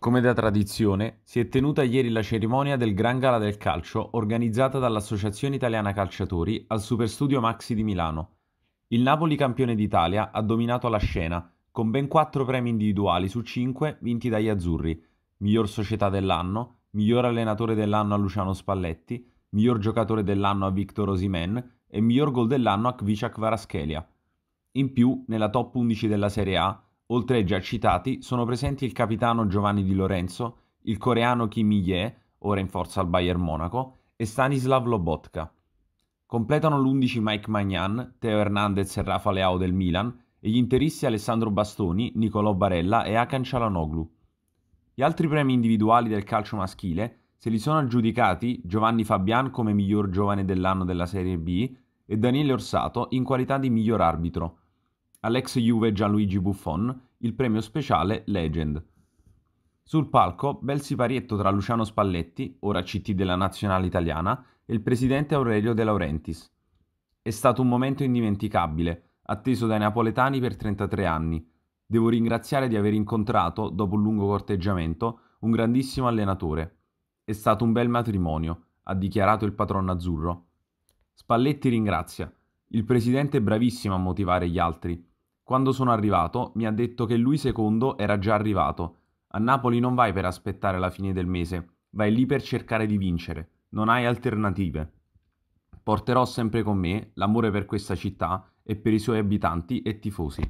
Come da tradizione, si è tenuta ieri la cerimonia del Gran Gala del Calcio organizzata dall'Associazione Italiana Calciatori al Superstudio Maxi di Milano. Il Napoli campione d'Italia ha dominato la scena, con ben quattro premi individuali su cinque vinti dagli azzurri: miglior società dell'anno, miglior allenatore dell'anno a Luciano Spalletti, miglior giocatore dell'anno a Victor Osimen e miglior gol dell'anno a Kvicak Varaschelia. In più, nella top 11 della Serie A, Oltre ai già citati, sono presenti il capitano Giovanni Di Lorenzo, il coreano Kim Ye, ora in forza al Bayern Monaco, e Stanislav Lobotka. Completano l'11 Mike Magnan, Teo Hernandez e Rafa Leao del Milan e gli interisti Alessandro Bastoni, Nicolò Barella e Akan Cialanoglu. Gli altri premi individuali del calcio maschile se li sono aggiudicati Giovanni Fabian come miglior giovane dell'anno della Serie B e Daniele Orsato in qualità di miglior arbitro, all'ex Juve Gianluigi Buffon il premio speciale Legend. Sul palco, bel siparietto tra Luciano Spalletti, ora CT della nazionale italiana, e il presidente Aurelio De Laurentiis. È stato un momento indimenticabile, atteso dai napoletani per 33 anni. Devo ringraziare di aver incontrato, dopo un lungo corteggiamento, un grandissimo allenatore. È stato un bel matrimonio, ha dichiarato il patron azzurro. Spalletti ringrazia. Il presidente è bravissimo a motivare gli altri, quando sono arrivato mi ha detto che lui secondo era già arrivato. A Napoli non vai per aspettare la fine del mese, vai lì per cercare di vincere, non hai alternative. Porterò sempre con me l'amore per questa città e per i suoi abitanti e tifosi.